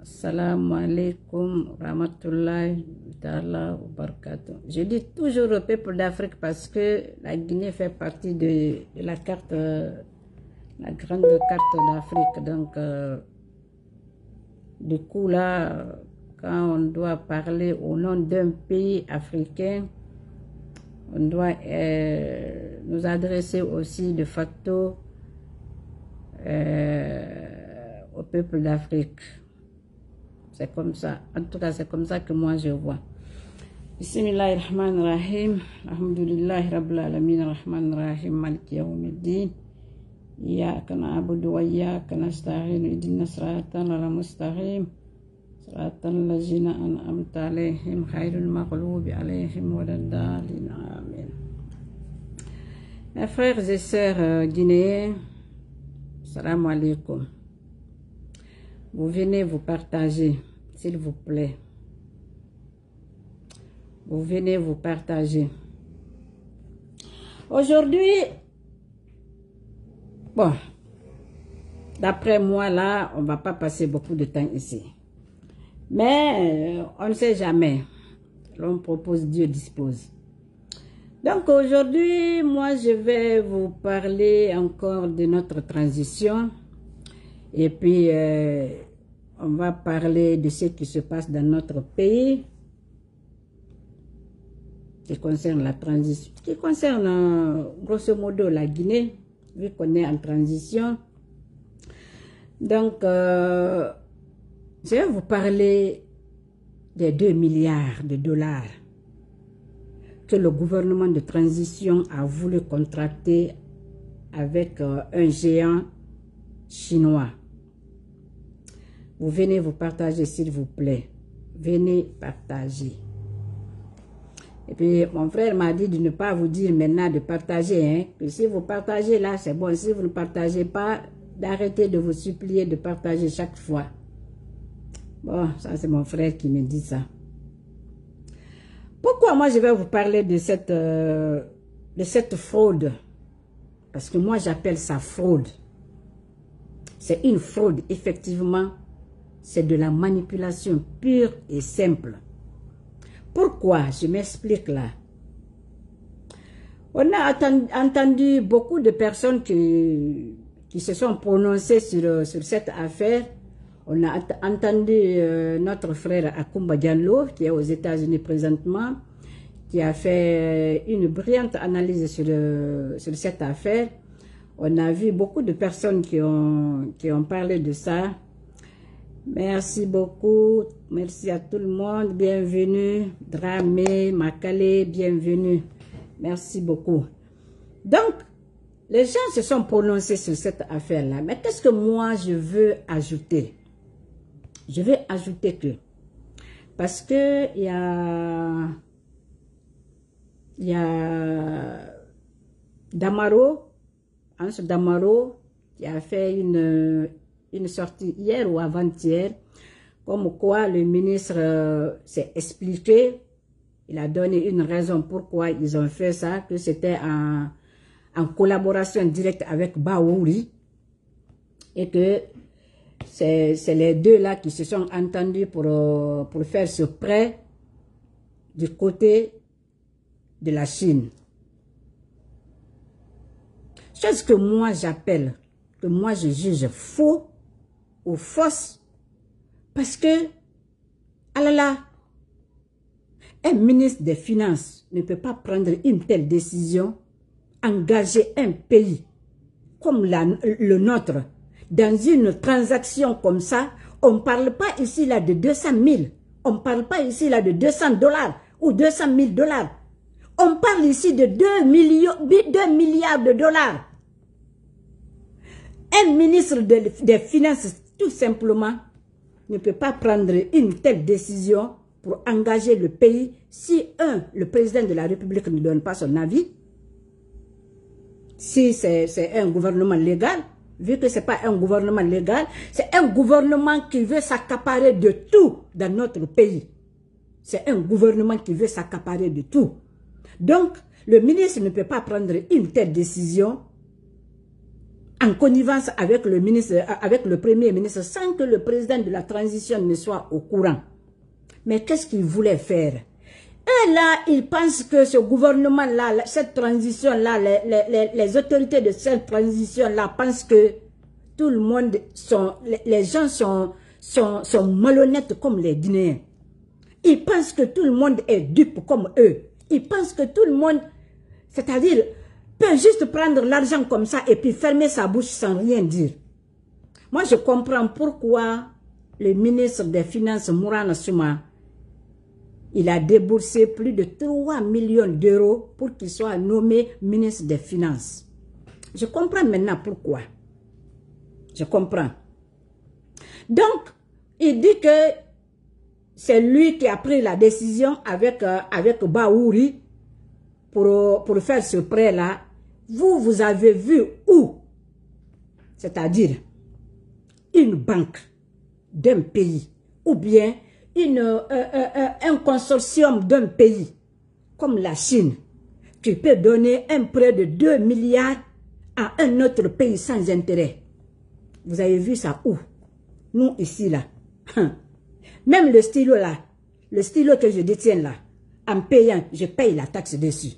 Assalamu alaikum, rahmatullahi barakatuh. Je dis toujours au peuple d'Afrique parce que la Guinée fait partie de, la carte, la grande carte d'Afrique. Donc, euh, du coup, là, quand on doit parler au nom d'un pays africain, on doit euh, nous adresser aussi de facto euh, au peuple d'Afrique. C'est comme ça. En tout cas, c'est comme ça que moi je vois. bismillahirrahmanirrahim alhamdulillah Rahim. Alhamdulillahi Rabbil Alamin rahman Rahim. Maliki Yawmiddin. إياك نعبد وإياك نستعين اهدنا صراطنا المستقيم صراط الذين أنعمت عليهم خير المغلوب عليهم ولا الضالين آمين Mes frères et sœurs euh, guinéens, salam alaikum. Vous venez vous partager s'il vous plaît. Vous venez vous partager. Aujourd'hui, bon, d'après moi, là, on va pas passer beaucoup de temps ici. Mais euh, on ne sait jamais. L'on propose, Dieu dispose. Donc aujourd'hui, moi, je vais vous parler encore de notre transition. Et puis, euh, on va parler de ce qui se passe dans notre pays, qui concerne la transition, qui concerne euh, grosso modo la Guinée, vu qu'on est en transition. Donc, euh, je vais vous parler des 2 milliards de dollars que le gouvernement de transition a voulu contracter avec euh, un géant chinois. Vous venez vous partager, s'il vous plaît. Venez partager. Et puis, mon frère m'a dit de ne pas vous dire maintenant de partager. Hein. si vous partagez là, c'est bon. Si vous ne partagez pas, d'arrêter de vous supplier de partager chaque fois. Bon, ça c'est mon frère qui me dit ça. Pourquoi moi je vais vous parler de cette, euh, de cette fraude Parce que moi j'appelle ça fraude. C'est une fraude, effectivement, c'est de la manipulation pure et simple. Pourquoi Je m'explique là. On a entendu beaucoup de personnes qui, qui se sont prononcées sur, sur cette affaire. On a entendu euh, notre frère Akumba Diallo, qui est aux États-Unis présentement, qui a fait euh, une brillante analyse euh, sur, cette affaire. On a vu beaucoup de personnes qui ont, qui ont parlé de ça. Merci beaucoup. Merci à tout le monde. Bienvenue. Dramé, Makale, bienvenue. Merci beaucoup. Donc, les gens se sont prononcés sur cette affaire-là. Mais qu'est-ce que moi, je veux ajouter Je veux ajouter que... Parce que il y a... Il y a... Damaro, Ange Damaro, qui a fait une une sortie hier ou avant-hier, comme quoi le ministre euh, s'est expliqué, il a donné une raison pourquoi ils ont fait ça, que c'était en, collaboration directe avec Baouri et que c'est les deux là qui se sont entendus pour, euh, pour faire ce prêt du côté de la Chine. Chose que moi j'appelle, que moi je juge faux, aux fausses parce que, Alala, ah un ministre des Finances ne peut pas prendre une telle décision, engager un pays comme le nôtre dans une transaction comme ça. On ne parle pas ici là de 200 000, on ne parle pas ici là de 200 dollars ou 200 000 dollars. On parle ici de 2, milliards de dollars. Un ministre des Finances tout simplement, ne peut pas prendre une telle décision pour engager le pays si, un, le président de la République ne donne pas son avis, si c'est un gouvernement légal, vu que c'est pas un gouvernement légal, c'est un gouvernement qui veut s'accaparer de tout dans notre pays. C'est un gouvernement qui veut s'accaparer de tout. Donc, le ministre ne peut pas prendre une telle décision en connivence avec le, ministre, euh, avec le Premier ministre sans que le président de la transition ne soit au courant. Mais qu'est-ce qu'il voulait faire Et là, il pense que ce gouvernement-là, cette transition-là, les, autorités de cette transition-là pensent que tout le monde, sont, les gens sont, sont, sont malhonnêtes comme les Guinéens. Ils pensent que tout le monde est dupe comme eux. Ils pensent que tout le monde, c'est-à-dire juste prendre l'argent comme ça et puis fermer sa bouche sans rien dire. Moi, je comprends pourquoi le ministre des Finances, Mouran Souma, il a déboursé plus de 3 millions d'euros pour qu'il soit nommé ministre des Finances. Je comprends maintenant pourquoi. Je comprends. Donc, il dit que c'est lui qui a pris la décision avec, euh, avec Baouri pour, pour faire ce prêt-là vous, vous avez vu où C'est-à-dire une banque d'un pays ou bien une, euh, euh, euh, un consortium d'un pays comme la Chine qui peut donner un prêt de 2 milliards à un autre pays sans intérêt. Vous avez vu ça où Nous, ici, là. Hein? Même le stylo, là. Le stylo que je détiens, là. En payant, je paye la taxe dessus.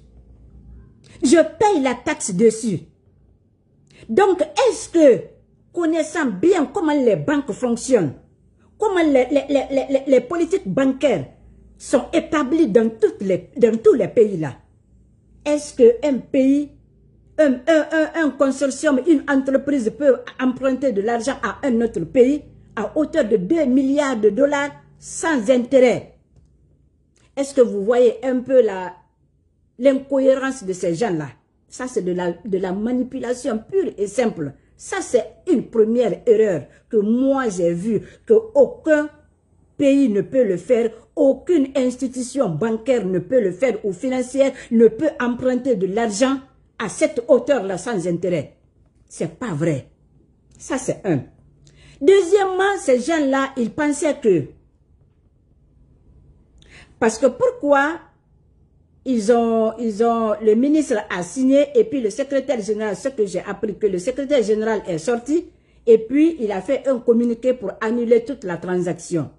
Je paye la taxe dessus. Donc, est-ce que, connaissant bien comment les banques fonctionnent, comment les, politiques bancaires sont établies dans, toutes les, dans tous les pays là, est-ce qu'un pays, un, un, un, un consortium, une entreprise peut emprunter de l'argent à un autre pays à hauteur de 2 milliards de dollars sans intérêt est-ce que vous voyez un peu la, l'incohérence de ces gens-là. Ça, c'est de la, manipulation pure et simple. Ça, c'est une première erreur que moi j'ai vue, que aucun pays ne peut le faire, aucune institution bancaire ne peut le faire ou financière ne peut emprunter de l'argent à cette hauteur-là sans intérêt. C'est pas vrai. Ça, c'est un. Deuxièmement, ces gens-là, ils pensaient que... Parce que pourquoi ils ont, ils ont, le ministre a signé et puis le secrétaire général, ce que j'ai appris, que le secrétaire général est sorti et puis il a fait un communiqué pour annuler toute la transaction.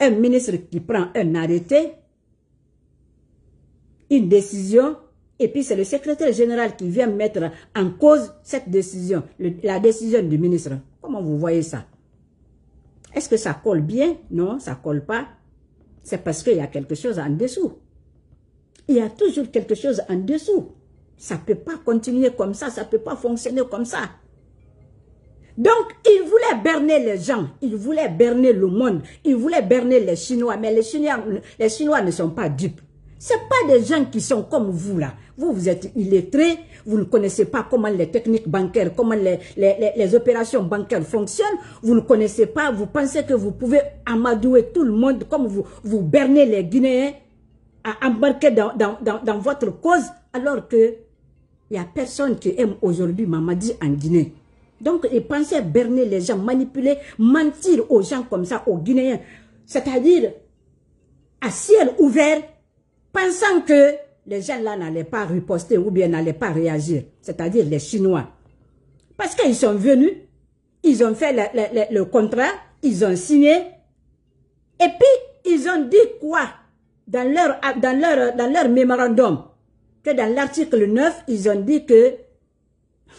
Un ministre qui prend un arrêté, une décision, et puis c'est le secrétaire général qui vient mettre en cause cette décision, la décision du ministre. Comment vous voyez ça Est-ce que ça colle bien Non, ça colle pas c'est parce qu'il y a quelque chose en dessous. Il y a toujours quelque chose en dessous. Ça ne peut pas continuer comme ça, ça ne peut pas fonctionner comme ça. Donc, il voulait berner les gens, il voulait berner le monde, il voulait berner les Chinois, mais les Chinois, les Chinois ne sont pas dupes. Ce pas des gens qui sont comme vous là. Vous, vous êtes illettrés, vous ne connaissez pas comment les techniques bancaires, comment les, les, les opérations bancaires fonctionnent. Vous ne connaissez pas, vous pensez que vous pouvez amadouer tout le monde comme vous, vous bernez les Guinéens à embarquer dans, dans, dans, dans votre cause alors que il n'y a personne qui aime aujourd'hui Mamadi en Guinée. Donc, ils pensaient berner les gens, manipuler, mentir aux gens comme ça, aux Guinéens. C'est-à-dire, à ciel ouvert, pensant que les gens-là n'allaient pas riposter ou bien n'allaient pas réagir, c'est-à-dire les Chinois. Parce qu'ils sont venus, ils ont fait le, contrat, ils ont signé, et puis ils ont dit quoi dans leur, dans leur, dans leur mémorandum Que dans l'article 9, ils ont dit que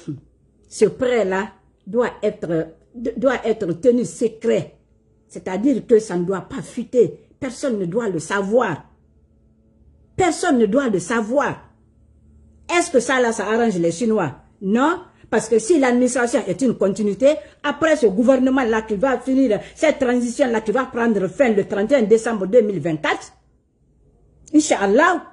ce prêt-là doit être, doit être tenu secret. C'est-à-dire que ça ne doit pas fuiter. Personne ne doit le savoir. Personne ne doit le savoir. Est-ce que ça, là, ça arrange les Chinois Non, parce que si l'administration est une continuité, après ce gouvernement-là qui va finir, cette transition-là qui va prendre fin le 31 décembre 2024, Inch'Allah,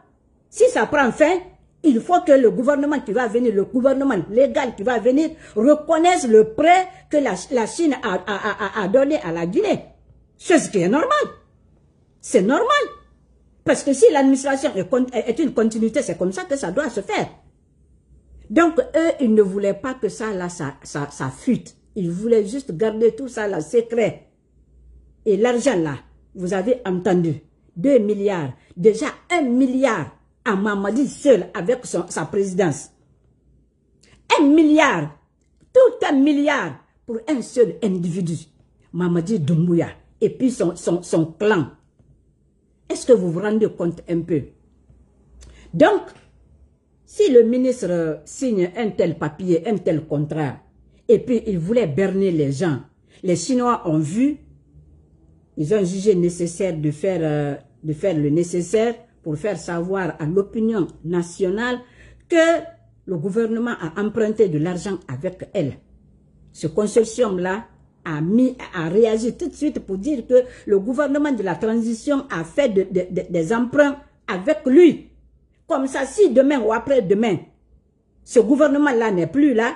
si ça prend fin, il faut que le gouvernement qui va venir, le gouvernement légal qui va venir, reconnaisse le prêt que la, Chine a, a donné à la Guinée. C'est ce qui est normal. C'est normal. Parce que si l'administration est une continuité, c'est comme ça que ça doit se faire. Donc, eux, ils ne voulaient pas que ça, là, ça, fuite. Ils voulaient juste garder tout ça, là, secret. Et l'argent, là, vous avez entendu, 2 milliards, déjà 1 milliard à Mamadi seul avec sa présidence. 1 milliard, tout un milliard pour un seul individu, Mamadi Doumbouya, et puis son clan. Est-ce que vous vous rendez compte un peu Donc, si le ministre signe un tel papier, un tel contrat, et puis il voulait berner les gens, les Chinois ont vu, ils ont jugé nécessaire de faire, euh, de faire le nécessaire pour faire savoir à l'opinion nationale que le gouvernement a emprunté de l'argent avec elle. Ce consortium-là a mis, a réagi tout de suite pour dire que le gouvernement de la transition a fait des emprunts avec lui. Comme ça, si demain ou après-demain, ce gouvernement-là n'est plus là,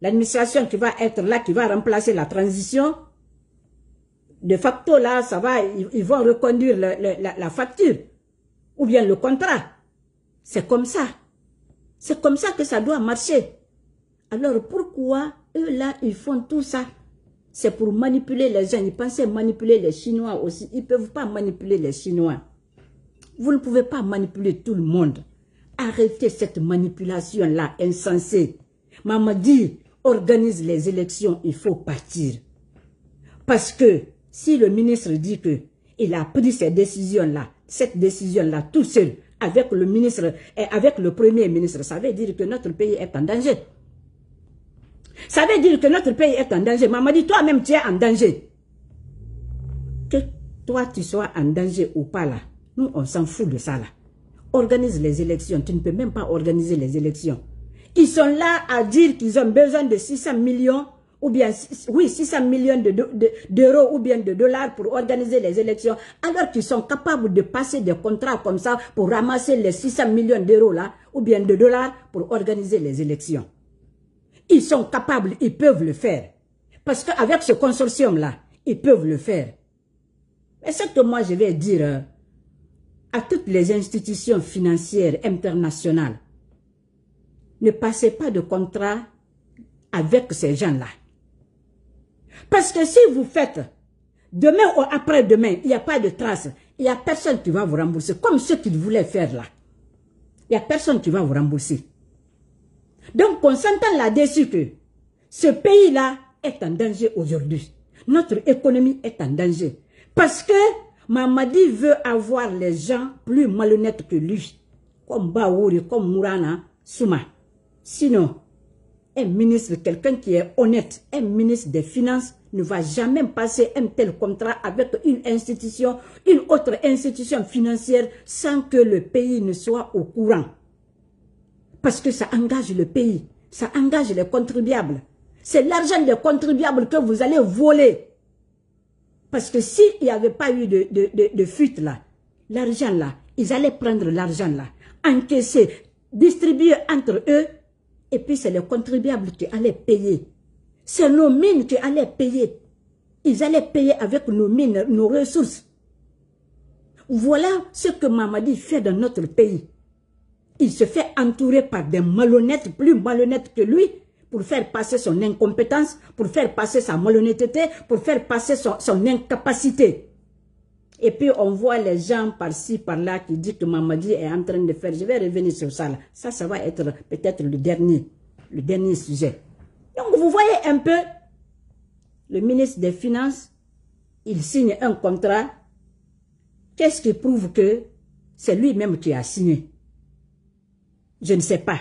l'administration qui va être là, qui va remplacer la transition, de facto, là, ça va, ils, vont reconduire la, la, facture ou bien le contrat. C'est comme ça. C'est comme ça que ça doit marcher. Alors pourquoi eux, là, ils font tout ça c'est pour manipuler les gens. Ils pensaient manipuler les Chinois aussi. Ils ne peuvent pas manipuler les Chinois. Vous ne pouvez pas manipuler tout le monde. Arrêtez cette manipulation-là insensée. Maman dit, organise les élections, il faut partir. Parce que si le ministre dit que il a pris cette décision là cette décision-là tout seul, avec le ministre et avec le premier ministre, ça veut dire que notre pays est en danger. Ça veut dire que notre pays est en danger. Maman dit, toi-même, tu es en danger. Que toi, tu sois en danger ou pas là, nous, on s'en fout de ça là. Organise les élections. Tu ne peux même pas organiser les élections. Ils sont là à dire qu'ils ont besoin de 600 millions ou bien, oui, 600 millions d'euros ou bien de dollars pour organiser les élections, alors qu'ils sont capables de passer des contrats comme ça pour ramasser les 600 millions d'euros là, ou bien de dollars pour organiser les élections. Ils sont capables, ils peuvent le faire. Parce qu'avec ce consortium-là, ils peuvent le faire. Et ce que moi je vais dire euh, à toutes les institutions financières internationales, ne passez pas de contrat avec ces gens-là. Parce que si vous faites, demain ou après-demain, il n'y a pas de trace, il n'y a personne qui va vous rembourser, comme ce qu'ils voulaient faire là. Il n'y a personne qui va vous rembourser. Donc, on s'entend là-dessus que ce pays-là est en danger aujourd'hui. Notre économie est en danger. Parce que Mamadi veut avoir les gens plus malhonnêtes que lui. Comme Baouri, comme Mourana, Souma. Sinon, un ministre, quelqu'un qui est honnête, un ministre des Finances ne va jamais passer un tel contrat avec une institution, une autre institution financière sans que le pays ne soit au courant. Parce que ça engage le pays, ça engage les contribuables. C'est l'argent des contribuables que vous allez voler. Parce que s'il n'y avait pas eu de, fuite là, l'argent là, ils allaient prendre l'argent là, encaisser, distribuer entre eux, et puis c'est les contribuables qui allaient payer. C'est nos mines qui allaient payer. Ils allaient payer avec nos mines, nos ressources. Voilà ce que Mamadi fait dans notre pays il se fait entourer par des malhonnêtes, plus malhonnêtes que lui, pour faire passer son incompétence, pour faire passer sa malhonnêteté, pour faire passer son, incapacité. Et puis on voit les gens par-ci, par-là qui disent que Mamadi est en train de faire, je vais revenir sur ça Ça, ça va être peut-être le dernier, le dernier sujet. Donc vous voyez un peu, le ministre des Finances, il signe un contrat. Qu'est-ce qui prouve que c'est lui-même qui a signé je ne sais pas.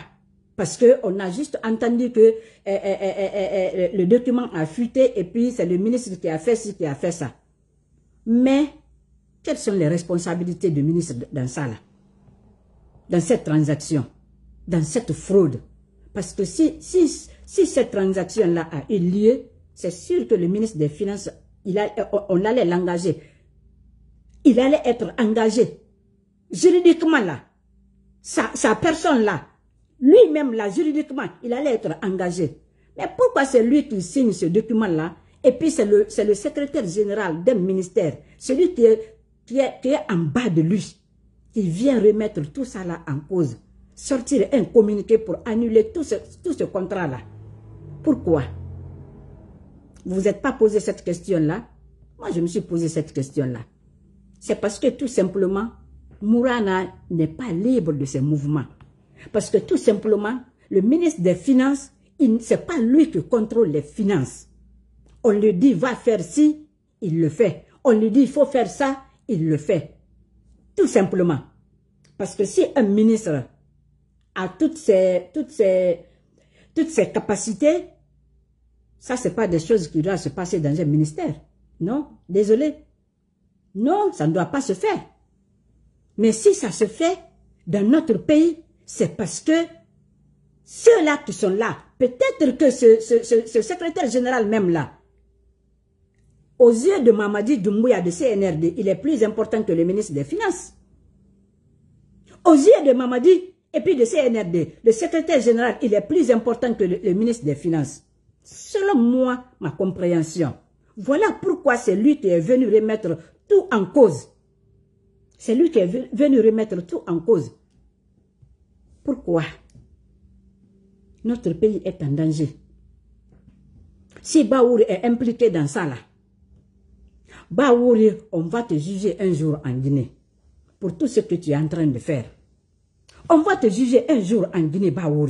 Parce qu'on a juste entendu que eh, eh, eh, le document a fuité et puis c'est le ministre qui a fait ci, qui a fait ça. Mais quelles sont les responsabilités du ministre dans ça là Dans cette transaction, dans cette fraude. Parce que si, si, si cette transaction-là a eu lieu, c'est sûr que le ministre des Finances, il on allait l'engager. Il allait être engagé juridiquement là sa, personne-là, lui-même, là, juridiquement, il allait être engagé. Mais pourquoi c'est lui qui signe ce document-là Et puis, c'est le, secrétaire général d'un ministère, celui qui est, qui, est, en bas de lui, qui vient remettre tout ça là en cause. Sortir un communiqué pour annuler tout ce, tout ce contrat-là. Pourquoi Vous n'êtes pas posé cette question-là Moi, je me suis posé cette question-là. C'est parce que tout simplement, Mourana n'est pas libre de ses mouvements. Parce que tout simplement, le ministre des Finances, ce n'est pas lui qui contrôle les finances. On lui dit va faire ci, il le fait. On lui dit il faut faire ça, il le fait. Tout simplement. Parce que si un ministre a toutes ses, toutes toutes ses capacités, ça, ce n'est pas des choses qui doivent se passer dans un ministère. Non, désolé. Non, ça ne doit pas se faire. Mais si ça se fait dans notre pays, c'est parce que ceux-là qui sont là, peut-être que ce, secrétaire général même là, aux yeux de Mamadi Doumbouya de CNRD, il est plus important que le ministre des Finances. Aux yeux de Mamadi et puis de CNRD, le secrétaire général, il est plus important que le, le ministre des Finances. Selon moi, ma compréhension. Voilà pourquoi c'est lui qui est venu remettre tout en cause. C'est lui qui est venu remettre tout en cause. Pourquoi Notre pays est en danger. Si Baour est impliqué dans ça, là, Baour, on va te juger un jour en Guinée pour tout ce que tu es en train de faire. On va te juger un jour en Guinée, Baour.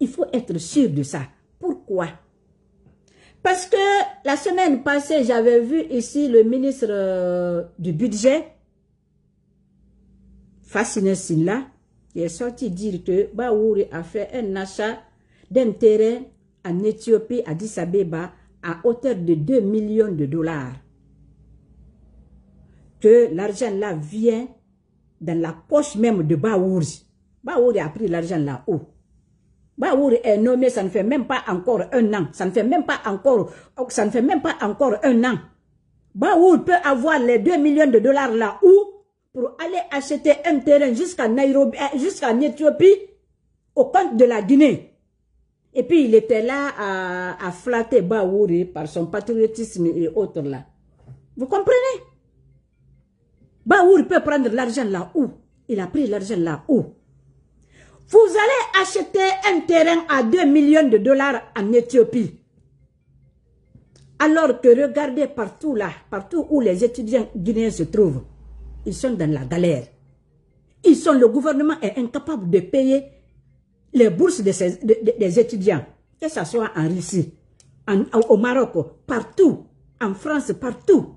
Il faut être sûr de ça. Pourquoi Parce que la semaine passée, j'avais vu ici le ministre euh, du budget là, il est sorti dire que Baouri a fait un achat d'un terrain en Éthiopie, à Abeba, à hauteur de 2 millions de dollars. Que l'argent là vient dans la poche même de Baouri. Baouri a pris l'argent là où Baouri est nommé, ça ne fait même pas encore un an. Ça ne fait même pas encore, ça ne fait même pas encore un an. Baouri peut avoir les 2 millions de dollars là où pour aller acheter un terrain jusqu'à Nairobi, euh, jusqu'à Éthiopie, au compte de la Guinée. Et puis il était là à, flatter Baouri par son patriotisme et autres là. Vous comprenez Baouri peut prendre l'argent là où Il a pris l'argent là où Vous allez acheter un terrain à 2 millions de dollars en Éthiopie. Alors que regardez partout là, partout où les étudiants guinéens se trouvent ils sont dans la galère. Ils sont, le gouvernement est incapable de payer les bourses des étudiants, que ce soit en Russie, au Maroc, partout, en France, partout.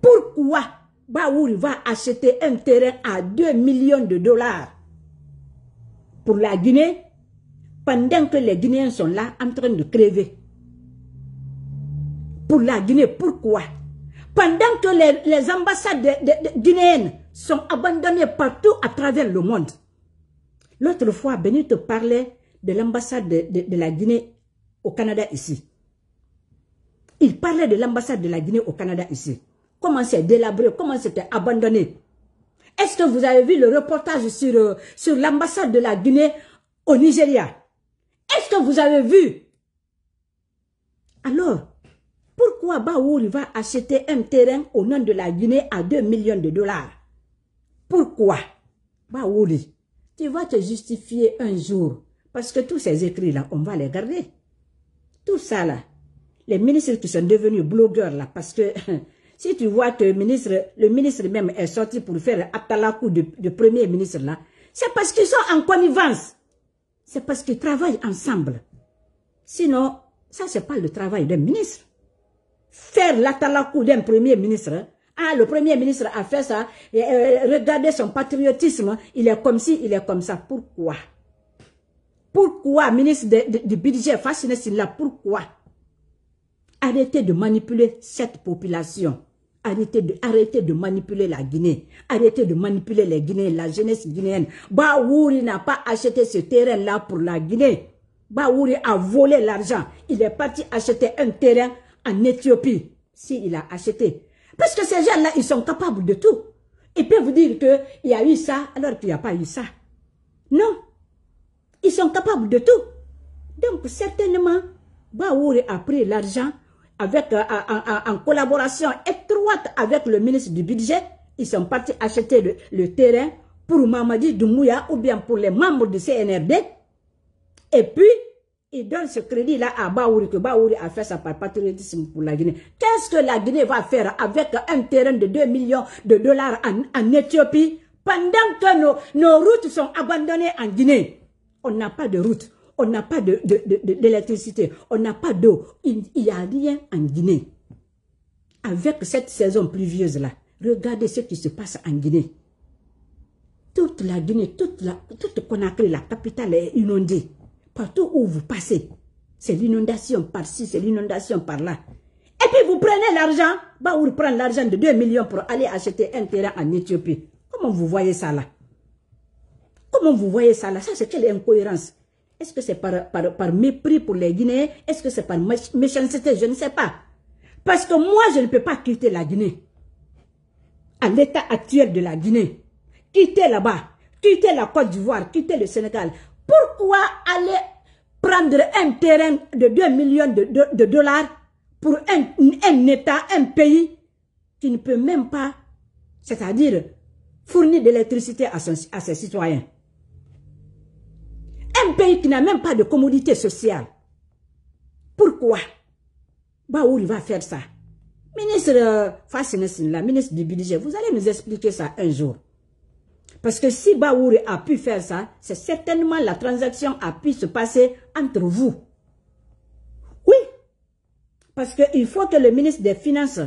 Pourquoi Baoul va acheter un terrain à 2 millions de dollars pour la Guinée pendant que les Guinéens sont là en train de crever Pour la Guinée, pourquoi pendant que les, ambassades guinéennes sont abandonnées partout à travers le monde. L'autre fois, Benito parlait de l'ambassade de, la Guinée au Canada ici. Il parlait de l'ambassade de la Guinée au Canada ici. Comment c'est délabré, comment c'était abandonné. Est-ce que vous avez vu le reportage sur, euh, sur l'ambassade de la Guinée au Nigeria Est-ce que vous avez vu Alors, pourquoi va acheter un terrain au nom de la Guinée à 2 millions de dollars Pourquoi Baouri, tu vas te justifier un jour, parce que tous ces écrits-là, on va les garder. Tout ça là, les ministres qui sont devenus blogueurs là, parce que si tu vois que le ministre, même est sorti pour faire la coup de premier ministre là, c'est parce qu'ils sont en connivence. C'est parce qu'ils travaillent ensemble. Sinon, ça, c'est pas le travail d'un ministre faire l'atalakou d'un premier ministre. Hein. Ah, le premier ministre a fait ça. Euh, regardez son patriotisme. Il est comme si il est comme ça. Pourquoi Pourquoi, ministre du budget, fascinez là pourquoi Arrêtez de manipuler cette population. Arrêtez de, arrêtez de manipuler la Guinée. Arrêtez de manipuler les Guinéens, la jeunesse guinéenne. Baouri n'a pas acheté ce terrain-là pour la Guinée. Baouri a volé l'argent. Il est parti acheter un terrain en Éthiopie, s'il a acheté. Parce que ces gens-là, ils sont capables de tout. Ils peuvent dire que y a eu ça alors qu'il n'y a pas eu ça. Non. Ils sont capables de tout. Donc, certainement, Baouri a pris l'argent avec, euh, en, collaboration étroite avec le ministre du budget. Ils sont partis acheter le, terrain pour Mamadi Doumouya ou bien pour les membres du CNRD. Et puis, il donne ce crédit-là à Baouri, que Baouri a fait sa patriotisme pour la Guinée. Qu'est-ce que la Guinée va faire avec un terrain de 2 millions de dollars en, Éthiopie pendant que nos, routes sont abandonnées en Guinée On n'a pas de route, on n'a pas d'électricité, de, de, on n'a pas d'eau. Il n'y a rien en Guinée. Avec cette saison pluvieuse-là, regardez ce qui se passe en Guinée. Toute la Guinée, toute la, toute Conakry, la capitale est inondée. Partout où vous passez, c'est l'inondation par-ci, c'est l'inondation par-là. Et puis vous prenez l'argent, bah, vous prenez l'argent de 2 millions pour aller acheter un terrain en Éthiopie. Comment vous voyez ça là Comment vous voyez ça là Ça c'est quelle incohérence Est-ce que c'est par, par, par, mépris pour les Guinéens Est-ce que c'est par méchanceté Je ne sais pas. Parce que moi je ne peux pas quitter la Guinée. À l'état actuel de la Guinée. Quitter là-bas, quitter la Côte d'Ivoire, quitter le Sénégal. Pourquoi aller prendre un terrain de 2 millions de, dollars pour un, un, État, un pays qui ne peut même pas, c'est-à-dire fournir de l'électricité à, à ses citoyens Un pays qui n'a même pas de commodité sociale. Pourquoi bah, où il va faire ça Ministre euh, Fassinessin, la ministre du budget, vous allez nous expliquer ça un jour. Parce que si Baouri a pu faire ça, c'est certainement la transaction a pu se passer entre vous. Oui, parce qu'il faut que le ministre des Finances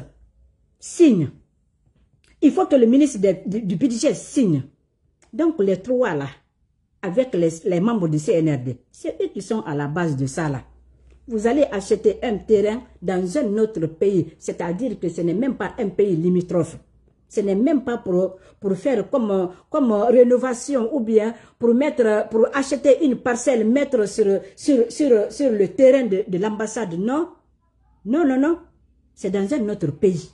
signe. Il faut que le ministre du, budget signe. Donc les trois là, avec les membres du CNRD, c'est eux qui sont à la base de ça là. Vous allez acheter un terrain dans un autre pays, c'est-à-dire que ce n'est même pas un pays limitrophe. Ce n'est même pas pour, pour faire comme, comme rénovation ou bien pour, mettre, pour acheter une parcelle, mettre sur, sur, sur, le terrain de, l'ambassade. Non, non, non, non. C'est dans un autre pays.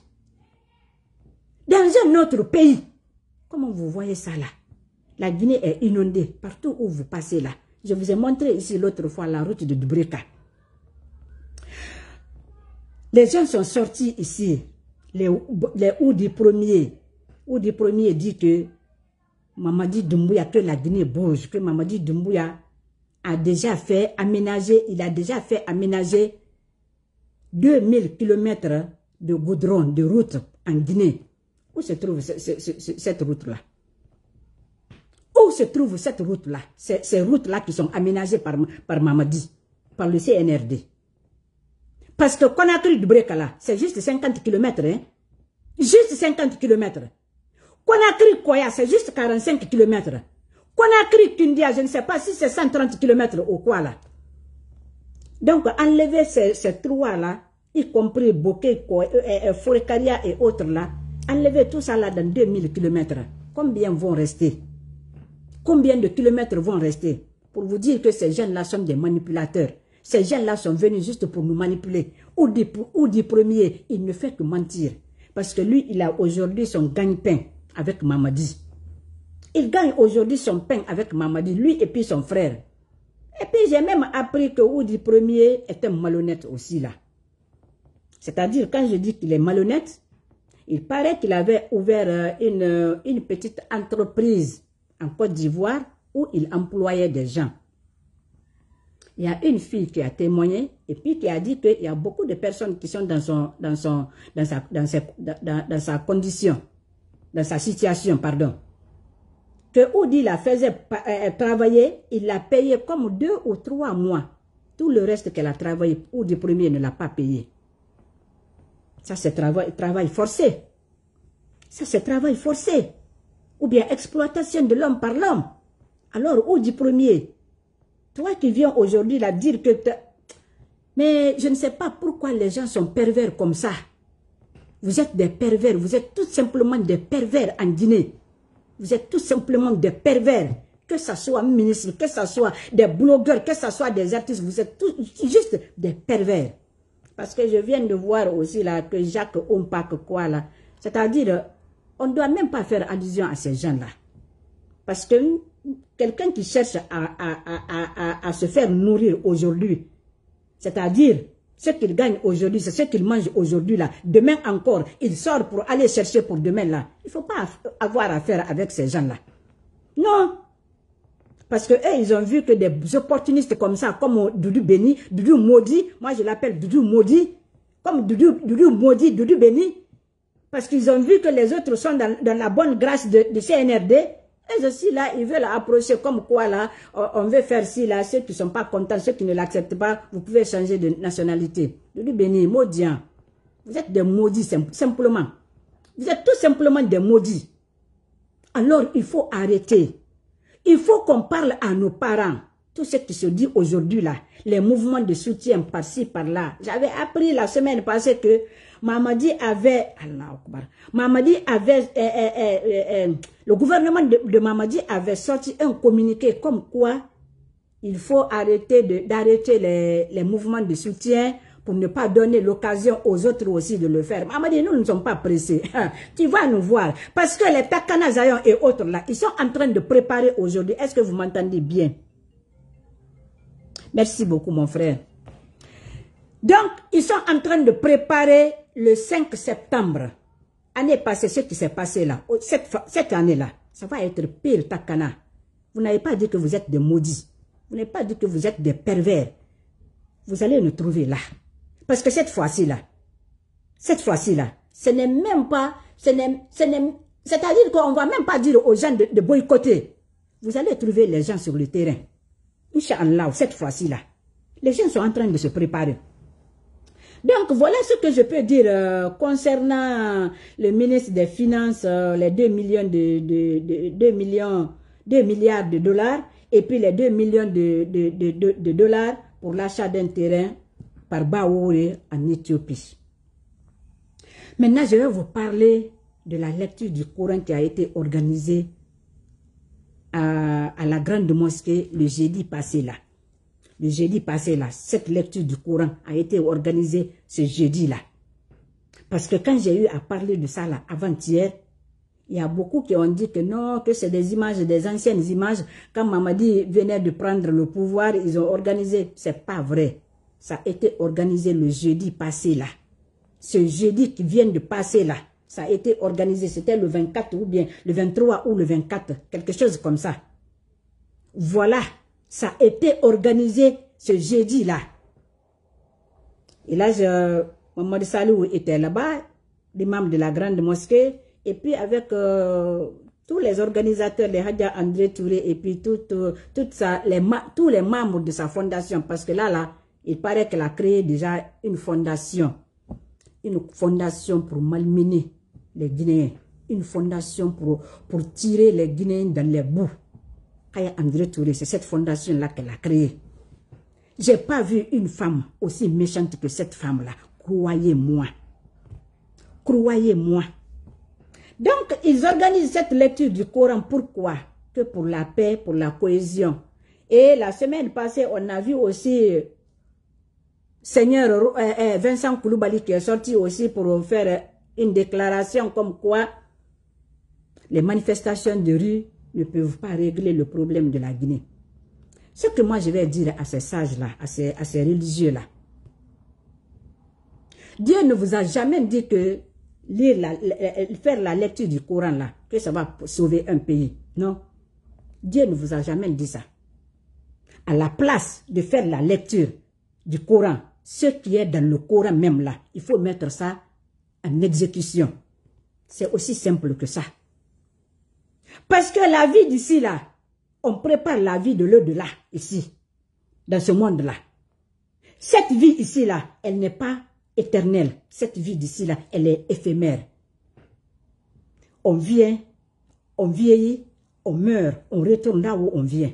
Dans un autre pays. Comment vous voyez ça là La Guinée est inondée partout où vous passez là. Je vous ai montré ici l'autre fois la route de Dubrika. Les gens sont sortis ici les, les ou des premiers, ou des premiers dit que Mamadi Doumbouya, que la Guinée bouge, que Mamadi Doumbouya a déjà fait aménager, il a déjà fait aménager 2000 km de goudron, de route en Guinée. Où se trouve cette route-là Où se trouve cette route-là Ces, routes-là qui sont aménagées par, par Mamadi, par le CNRD. Parce que Conakry du là, c'est juste 50 km. Hein? Juste 50 km. Conakry Koya, c'est juste 45 km. Conakry kundia je ne sais pas si c'est 130 km ou quoi là. Donc, enlever ces, trois-là, y compris Bokeh, et, euh, euh, et autres là, enlever tout ça là dans 2000 km. Combien vont rester Combien de kilomètres vont rester Pour vous dire que ces jeunes-là sont des manipulateurs. Ces gens-là sont venus juste pour nous manipuler. Oudi du, premier, il ne fait que mentir. Parce que lui, il a aujourd'hui son gagne-pain avec Mamadi. Il gagne aujourd'hui son pain avec Mamadi, lui et puis son frère. Et puis j'ai même appris que Oudi Premier était malhonnête aussi là. C'est-à-dire, quand je dis qu'il est malhonnête, il paraît qu'il avait ouvert euh, une petite entreprise en Côte d'Ivoire où il employait des gens il y a une fille qui a témoigné et puis qui a dit qu'il y a beaucoup de personnes qui sont dans, son, dans, son, dans, sa, dans, dans, sa condition, dans sa situation, pardon. Que Oudi la faisait euh, euh, travailler, il l'a payé comme deux ou trois mois. Tout le reste qu'elle a travaillé, Oudi premier ne l'a pas payé. Ça, c'est travail, travail forcé. Ça, c'est travail forcé. Ou bien exploitation de l'homme par l'homme. Alors, Oudi premier, toi qui viens aujourd'hui là dire que... Mais je ne sais pas pourquoi les gens sont pervers comme ça. Vous êtes des pervers, vous êtes tout simplement des pervers en dîner Vous êtes tout simplement des pervers. Que ce soit ministre, que ce soit des blogueurs, que ce soit des artistes, vous êtes tout juste des pervers. Parce que je viens de voir aussi là que Jacques que quoi là. C'est-à-dire, on ne doit même pas faire allusion à ces gens-là. Parce que quelqu'un qui cherche à, se faire nourrir aujourd'hui, c'est-à-dire ce qu'il gagne aujourd'hui, c'est ce qu'il mange aujourd'hui là, demain encore, il sort pour aller chercher pour demain là. Il ne faut pas avoir affaire avec ces gens-là. Non parce que eh, ils ont vu que des opportunistes comme ça, comme Doudou Béni, Doudou Maudit, moi je l'appelle Doudou Maudit, comme Doudou, Maudit, Doudou Béni, parce qu'ils ont vu que les autres sont dans, la bonne grâce de, de CNRD, et ceci là, ils veulent approcher comme quoi là, on veut faire ci là, ceux qui ne sont pas contents, ceux qui ne l'acceptent pas, vous pouvez changer de nationalité. Je lui béni, maudit. Hein. Vous êtes des maudits simplement. Vous êtes tout simplement des maudits. Alors il faut arrêter. Il faut qu'on parle à nos parents. Tout ce qui se dit aujourd'hui là, les mouvements de soutien par-ci, par-là. J'avais appris la semaine passée que Mamadi avait, Allah Mamadi avait, euh, euh, euh, le gouvernement de, Mamadi avait sorti un communiqué comme quoi il faut arrêter d'arrêter les, les, mouvements de soutien pour ne pas donner l'occasion aux autres aussi de le faire. Mamadi, nous ne sommes pas pressés. tu vas nous voir. Parce que les Takanazayon et autres là, ils sont en train de préparer aujourd'hui. Est-ce que vous m'entendez bien? Merci beaucoup, mon frère. Donc, ils sont en train de préparer le 5 septembre, année passée, ce qui s'est passé là, cette, cette année-là, ça va être pire, Takana. Vous n'avez pas dit que vous êtes des maudits. Vous n'avez pas dit que vous êtes des pervers. Vous allez nous trouver là. Parce que cette fois-ci là, cette fois-ci là, ce n'est même pas, ce n'est, c'est-à-dire qu'on ne va même pas dire aux gens de, boycotter. Vous allez trouver les gens sur le terrain. Inch'Allah, cette fois-ci là, les gens sont en train de se préparer. Donc, voilà ce que je peux dire euh, concernant le ministre des Finances, euh, les 2 millions de, millions, 2 milliards de dollars et puis les 2 millions de, dollars pour l'achat d'un terrain par Baoué en Éthiopie. Maintenant, je vais vous parler de la lecture du courant qui a été organisée euh, à la grande mosquée le jeudi passé là le jeudi passé là, cette lecture du Coran a été organisée ce jeudi là. Parce que quand j'ai eu à parler de ça là avant-hier, il y a beaucoup qui ont dit que non, que c'est des images, des anciennes images. Quand Mamadi venait de prendre le pouvoir, ils ont organisé. C'est pas vrai. Ça a été organisé le jeudi passé là. Ce jeudi qui vient de passer là, ça a été organisé. C'était le 24 ou bien le 23 ou le 24, quelque chose comme ça. Voilà ça a été organisé ce jeudi-là. Et là, je, Maman Salou était là-bas, les membres de la grande mosquée, et puis avec euh, tous les organisateurs, les Hadja André Touré, et puis les, tous les membres de sa fondation, parce que là, là, il paraît qu'elle a créé déjà une fondation, une fondation pour malmener les Guinéens, une fondation pour, pour tirer les Guinéens dans les bouts. André Touré, c'est cette fondation-là qu'elle a créée. J'ai pas vu une femme aussi méchante que cette femme-là. Croyez-moi. Croyez-moi. Donc, ils organisent cette lecture du Coran. Pourquoi Que pour la paix, pour la cohésion. Et la semaine passée, on a vu aussi Seigneur euh, euh, Vincent Kouloubali qui est sorti aussi pour faire une déclaration comme quoi les manifestations de rue ne peuvent pas régler le problème de la Guinée. Ce que moi je vais dire à ces sages-là, à ces, religieux-là, Dieu ne vous a jamais dit que lire faire la lecture du Coran là, que ça va sauver un pays. Non. Dieu ne vous a jamais dit ça. À la place de faire la lecture du Coran, ce qui est dans le Coran même là, il faut mettre ça en exécution. C'est aussi simple que ça. Parce que la vie d'ici là, on prépare la vie de l'au-delà, ici, dans ce monde-là. Cette vie ici là, elle n'est pas éternelle. Cette vie d'ici là, elle est éphémère. On vient, on vieillit, on meurt, on retourne là où on vient.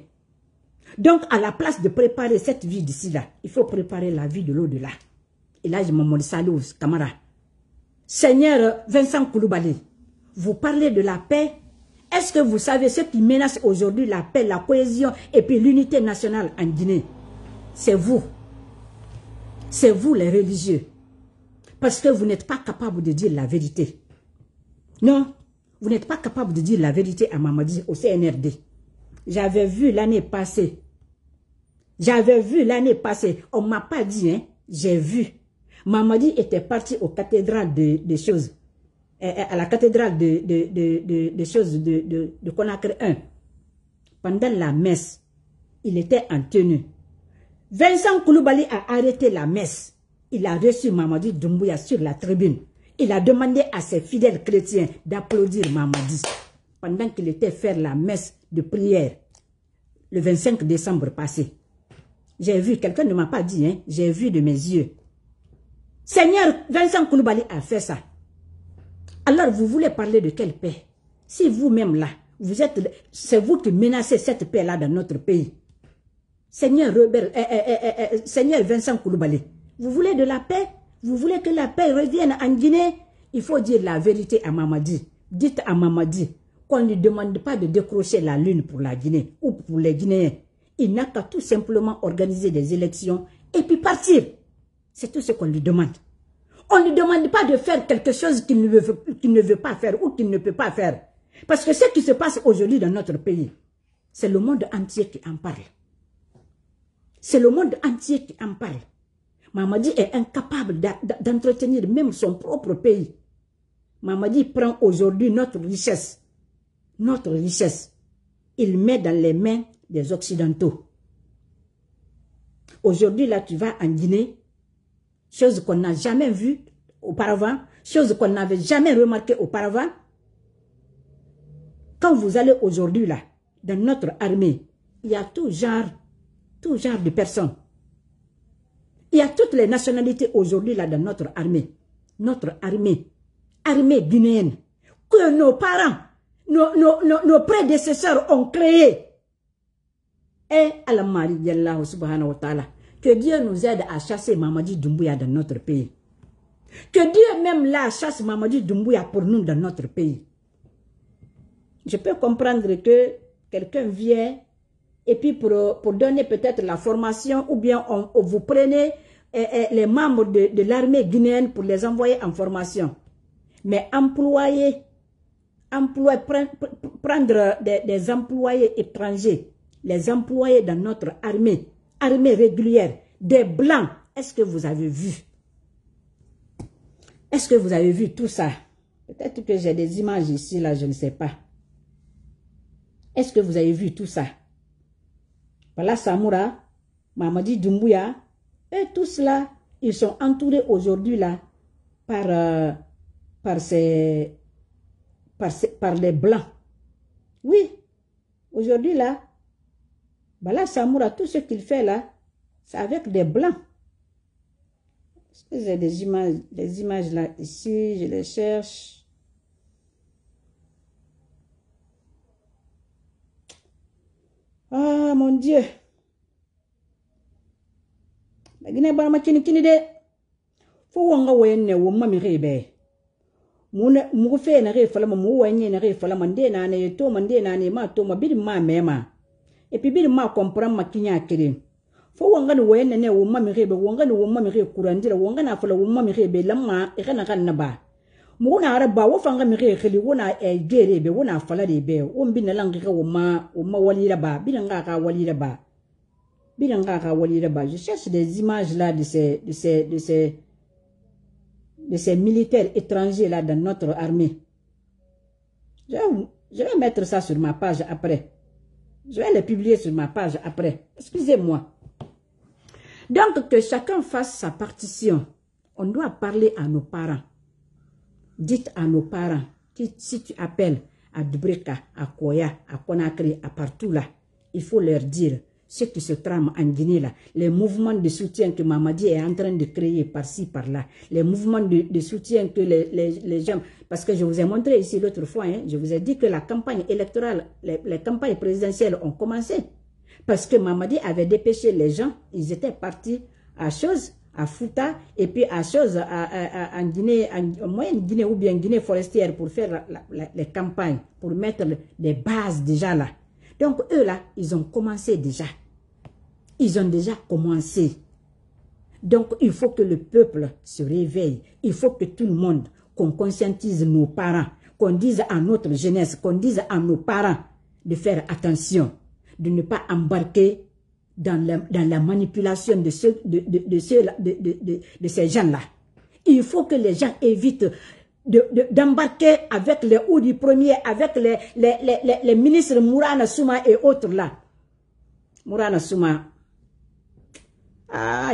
Donc, à la place de préparer cette vie d'ici là, il faut préparer la vie de l'au-delà. Et là, je m'en aux camarade. Seigneur Vincent Kouloubali, vous parlez de la paix est-ce que vous savez ce qui menace aujourd'hui la paix, la cohésion et puis l'unité nationale en Guinée C'est vous. C'est vous les religieux. Parce que vous n'êtes pas capable de dire la vérité. Non, vous n'êtes pas capable de dire la vérité à Mamadi au CNRD. J'avais vu l'année passée. J'avais vu l'année passée. On ne m'a pas dit, hein. J'ai vu. Mamadi était parti aux cathédrales des choses à la cathédrale de, de, choses de, Conakry 1, pendant la messe, il était en tenue. Vincent Kouloubali a arrêté la messe. Il a reçu Mamadi Doumbouya sur la tribune. Il a demandé à ses fidèles chrétiens d'applaudir Mamadi pendant qu'il était faire la messe de prière le 25 décembre passé. J'ai vu, quelqu'un ne m'a pas dit, hein, j'ai vu de mes yeux. Seigneur Vincent Kouloubali a fait ça. Alors, vous voulez parler de quelle paix Si vous-même là, vous êtes, c'est vous qui menacez cette paix-là dans notre pays. Seigneur, Robert, eh, eh, eh, Seigneur Vincent Kouloubalé, vous voulez de la paix Vous voulez que la paix revienne en Guinée Il faut dire la vérité à Mamadi. Dites à Mamadi qu'on ne lui demande pas de décrocher la lune pour la Guinée ou pour les Guinéens. Il n'a qu'à tout simplement organiser des élections et puis partir. C'est tout ce qu'on lui demande. On ne demande pas de faire quelque chose qu'il ne, ne, veut pas faire ou qu'il ne peut pas faire. Parce que ce qui se passe aujourd'hui dans notre pays, c'est le monde entier qui en parle. C'est le monde entier qui en parle. Mamadi est incapable d'entretenir même son propre pays. Mamadi prend aujourd'hui notre richesse. Notre richesse. Il met dans les mains des Occidentaux. Aujourd'hui, là, tu vas en Guinée, chose qu'on n'a jamais vue auparavant, chose qu'on n'avait jamais remarqué auparavant. Quand vous allez aujourd'hui là, dans notre armée, il y a tout genre, tout genre de personnes. Il y a toutes les nationalités aujourd'hui là dans notre armée. Notre armée, armée guinéenne, que nos parents, nos, nos, nos, prédécesseurs ont créé. Et Allah subhanahu wa ta'ala, que Dieu nous aide à chasser Mamadi Doumbouya dans notre pays. Que Dieu même là chasse Mamadi Doumbouya pour nous dans notre pays. Je peux comprendre que quelqu'un vient et puis pour, donner peut-être la formation ou bien vous prenez eh, eh, les membres de, l'armée guinéenne pour les envoyer en formation. Mais employer, employer prendre des, des employés étrangers, les employés dans notre armée, armée régulière, des blancs. Est-ce que vous avez vu Est-ce que vous avez vu tout ça Peut-être que j'ai des images ici, là, je ne sais pas. Est-ce que vous avez vu tout ça Voilà Samoura, Mamadi Doumbouya, et tous là, ils sont entourés aujourd'hui là par, euh, par, ces, par, ces, par les blancs. Oui, aujourd'hui là, Bala Samoura, tout ce qu'il fait là, c'est avec des blancs. J'ai des images, des images là, ici, je les cherche. Ah, mon Dieu. Guinée barama kini kini de. Fo wanga wenne wo mami rebe. Mou mugu fe na re falama mu wanye na re falama nde na ne to mande na ma to ma ma mema. Et epibili ma comprendre ma kinya kere fo wanga ni waye ne wo mami rebe wanga ni wo mami re kurandira wanga na fala wo mami rebe lama e kana kan na ba mugo na ara ba wo fanga mi re khili wona e eh, gere be wona fala de be wo mbina langi ka wo ma wo ma walira ba nga ka walira ba nga ka walira ba je cherche des images là de ces de ces de ces de ces militaires étrangers là dans notre armée je vais, je vais mettre ça sur ma page après je vais les publier sur ma page après. Excusez-moi. Donc, que chacun fasse sa partition. On doit parler à nos parents. Dites à nos parents, si tu appelles à Dubreka, à Koya, à Conakry, à partout là, il faut leur dire, ce qui se trame en Guinée là, les mouvements de soutien que Mamadi est en train de créer par-ci, par-là, les mouvements de, soutien que les, gens... Parce que je vous ai montré ici l'autre fois, hein, je vous ai dit que la campagne électorale, les, campagnes présidentielles ont commencé. Parce que Mamadi avait dépêché les gens, ils étaient partis à chose à Fouta et puis à chose en Guinée, en, moyenne Guinée ou bien Guinée forestière pour faire les campagnes, pour mettre des bases déjà là. Donc eux là, ils ont commencé déjà. Ils ont déjà commencé. Donc, il faut que le peuple se réveille. Il faut que tout le monde, qu'on conscientise nos parents, qu'on dise à notre jeunesse, qu'on dise à nos parents de faire attention, de ne pas embarquer dans la, dans la manipulation de, ceux, de, de ces gens-là. Il faut que les gens évitent d'embarquer avec les hauts du premier, avec les, les, les ministres Mourana Souma et autres là. Mourana Souma, ah,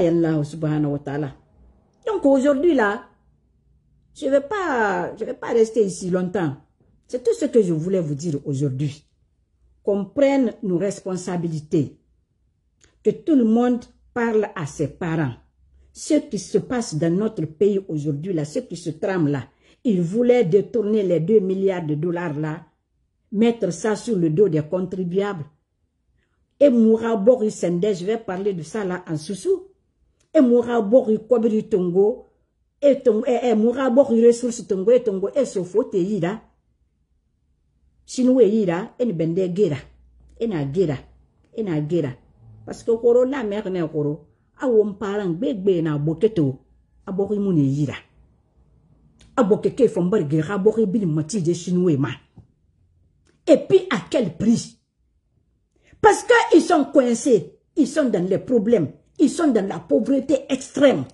Donc aujourd'hui là, je ne vais, pas, vais pas rester ici longtemps. C'est tout ce que je voulais vous dire aujourd'hui. Qu'on prenne nos responsabilités. Que tout le monde parle à ses parents. Ce qui se passe dans notre pays aujourd'hui, là, ce qui se trame là, ils voulaient détourner les 2 milliards de dollars là, mettre ça sur le dos des contribuables et Moura bori sende je vais parler de ça là en sousou. e mura bori kobiri tongo Et tongo e, eh, eh, bori ressource tongo et tongo e sofote yira sinuwe yira et ne bende gera en na gera e na gera parce que koro la mer ne koro awo ah, mparan gbegbe na boketo abori ah, mu ne yira abokeke ah, fombar gera abori bini mati de chinoe ma et puis à quel prix parce qu'ils sont coincés. Ils sont dans les problèmes. Ils sont dans la pauvreté extrême.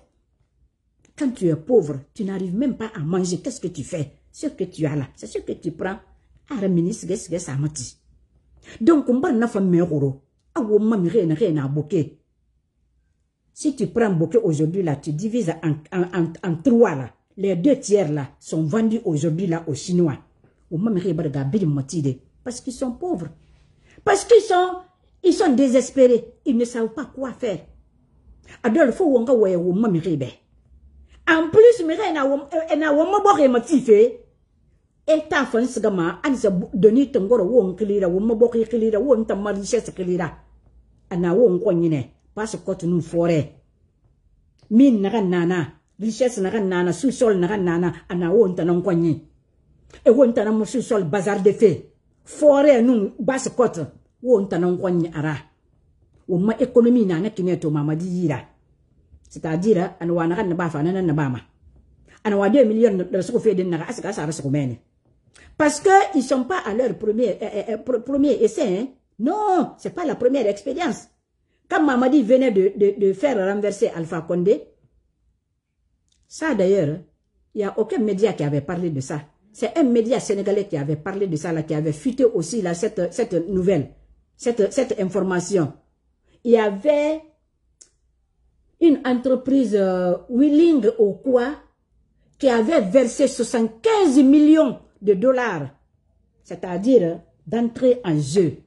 Quand tu es pauvre, tu n'arrives même pas à manger. Qu'est-ce que tu fais Ce que tu as là, c'est ce que tu prends. Donc, on Si tu prends bokeh aujourd'hui là, tu divises en, en, en, trois là. Les deux tiers là sont vendus aujourd'hui là aux Chinois. Parce qu'ils sont pauvres. Parce qu'ils sont, ils sont désespérés. Ils ne savent pas quoi faire. Adolfo wonga waye woma mirebe. En plus, mire na woma euh, bore matife. m'a fans gama, kilira, kilira, kilira. Ana nyine, que forêt. Min nana, richesse nana, sous-sol naga nana, ana E sous-sol bazar de fées fore nu basi kɔtun wo n tana n ara. wo ma économie na ne kini maman mama di yira sitadira an wa na ne ba fa na ne ba ma ana wa 2 million de suko fe se na asika sa suko mene parce que ils sont pas à leur premier eh, eh, eh, premier essai hein? non c'est pas la première expérience quand Mamadi venait de, de, de faire renverser Alpha Condé ça d'ailleurs il y a aucun média qui avait parlé de ça c'est un média sénégalais qui avait parlé de ça, qui avait fuité aussi là, cette, nouvelle, cette, information. Il y avait une entreprise euh, Willing ou quoi qui avait versé 75 millions de dollars, c'est-à-dire euh, d'entrer en jeu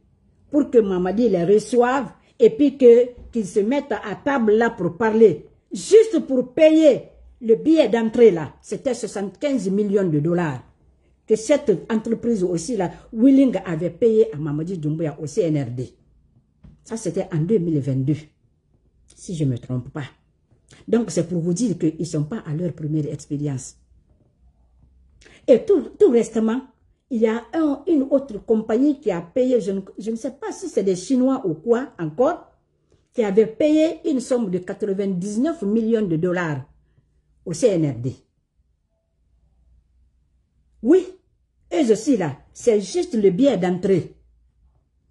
pour que Mamadi les reçoive et puis qu'ils se mettent à table là pour parler, juste pour payer le billet d'entrée là. C'était 75 millions de dollars que cette entreprise aussi, là, Willing avait payé à Mamadi Doumbouya au CNRD. Ça, c'était en 2022, si je ne me trompe pas. Donc, c'est pour vous dire qu'ils ne sont pas à leur première expérience. Et tout, tout récemment, il y a une autre compagnie qui a payé, je ne, je ne sais pas si c'est des Chinois ou quoi encore, qui avait payé une somme de 99 millions de dollars au CNRD. Oui, eux aussi, là, c'est juste le biais d'entrée.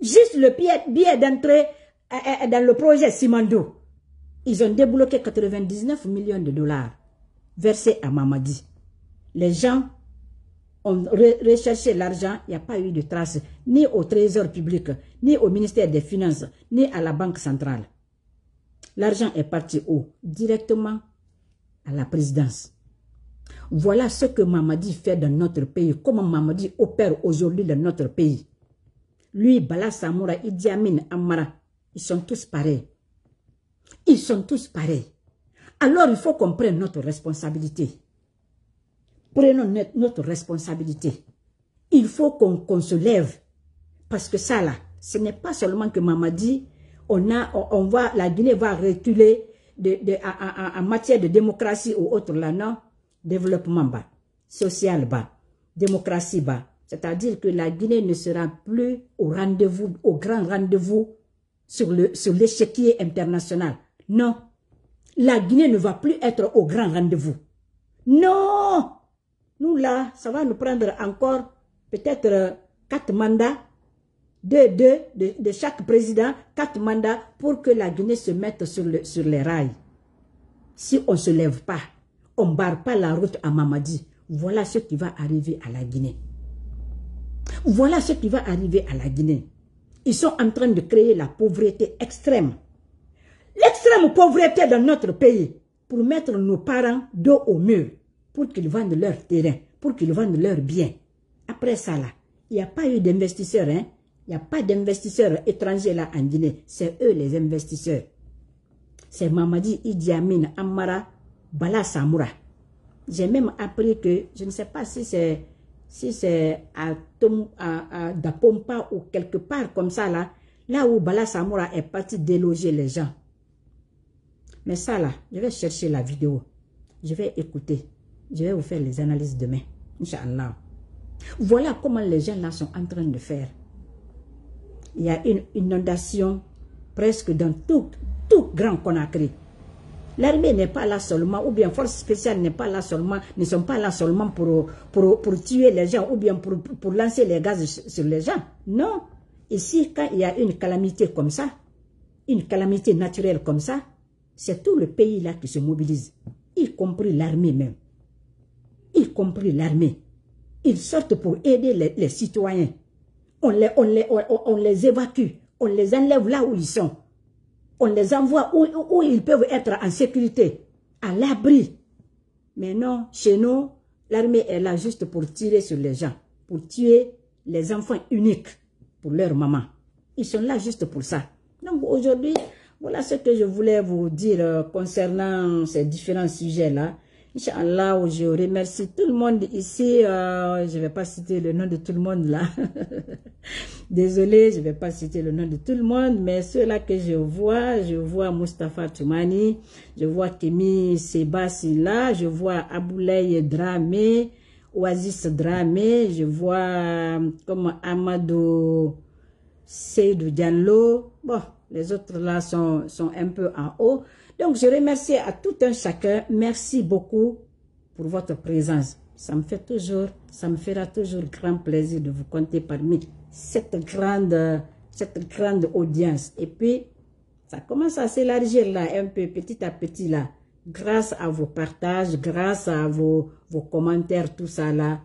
Juste le biais d'entrée euh, euh, dans le projet Simando. Ils ont débloqué 99 millions de dollars versés à Mamadi. Les gens ont recherché l'argent, il n'y a pas eu de trace, ni au Trésor public, ni au ministère des Finances, ni à la Banque centrale. L'argent est parti où Directement à la présidence. Voilà ce que Mamadi fait dans notre pays, comment Mamadi opère aujourd'hui dans notre pays. Lui, Bala Samoura, Idi Amin, Amara, ils sont tous pareils. Ils sont tous pareils. Alors, il faut qu'on prenne notre responsabilité. Prenons notre responsabilité. Il faut qu'on se lève. Parce que ça, là, ce n'est pas seulement que Mamadi, on, a, on, la Guinée va reculer en matière de démocratie ou autre, là, non développement bas, social bas, démocratie bas. C'est-à-dire que la Guinée ne sera plus au rendez-vous, au grand rendez-vous sur le sur international. Non. La Guinée ne va plus être au grand rendez-vous. Non. Nous là, ça va nous prendre encore peut-être euh, quatre mandats de, de, de, chaque président, quatre mandats pour que la Guinée se mette sur, le, sur les rails. Si on ne se lève pas, on barre pas la route à Mamadi. Voilà ce qui va arriver à la Guinée. Voilà ce qui va arriver à la Guinée. Ils sont en train de créer la pauvreté extrême. L'extrême pauvreté dans notre pays pour mettre nos parents dos au mur, pour qu'ils vendent leur terrain, pour qu'ils vendent leurs biens. Après ça, là, il n'y a pas eu d'investisseurs. Hein? Il n'y a pas d'investisseurs étrangers là en Guinée. C'est eux les investisseurs. C'est Mamadi Idi Amin Amara Bala Samura J'ai même appris que, je ne sais pas si c'est si c'est à, à, Dapompa ou quelque part comme ça là, là où Bala Samura est parti déloger les gens. Mais ça là, je vais chercher la vidéo. Je vais écouter. Je vais vous faire les analyses demain. Inch'Allah. Voilà comment les gens là sont en train de faire. Il y a une inondation presque dans tout, tout Grand Conakry. L'armée n'est pas là seulement, ou bien force spéciale n'est pas là seulement, ne sont pas là seulement pour, pour, tuer les gens, ou bien pour, lancer les gaz sur les gens. Non. Ici, quand il y a une calamité comme ça, une calamité naturelle comme ça, c'est tout le pays là qui se mobilise, y compris l'armée même, y compris l'armée. Ils sortent pour aider les, citoyens. On les, on les évacue, on les enlève là où ils sont on les envoie où, ils peuvent être en sécurité, à l'abri. Mais non, chez nous, l'armée est là juste pour tirer sur les gens, pour tuer les enfants uniques pour leur maman. Ils sont là juste pour ça. Donc aujourd'hui, voilà ce que je voulais vous dire euh, concernant ces différents sujets-là. Inch'Allah, je remercie tout le monde ici. Euh, je ne vais pas citer le nom de tout le monde là. Désolée, je ne vais pas citer le nom de tout le monde, mais ceux-là que je vois, je vois Mustafa Toumani, je vois Kemi là, je vois Aboulaye Dramé, Oasis Dramé, je vois comme Amado Seydou Diallo. Bon, les autres là sont, sont un peu en haut. Donc, je remercie à tout un chacun. Merci beaucoup pour votre présence. Ça me fait toujours, ça me fera toujours grand plaisir de vous compter parmi cette grande, cette grande audience. Et puis, ça commence à s'élargir là, un peu, petit à petit là. Grâce à vos partages, grâce à vos, vos commentaires, tout ça là.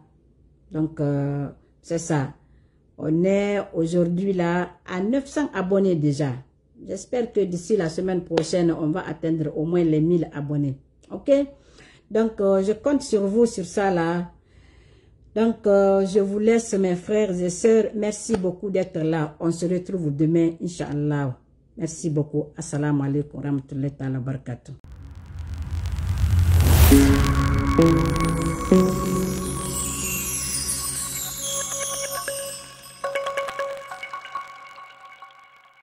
Donc, euh, c'est ça. On est aujourd'hui là à 900 abonnés déjà. J'espère que d'ici la semaine prochaine, on va atteindre au moins les 1000 abonnés. OK? Donc, euh, je compte sur vous sur ça là. Donc, euh, je vous laisse mes frères et sœurs. Merci beaucoup d'être là. On se retrouve demain, Inch'Allah. Merci beaucoup. Assalamu alaikum wa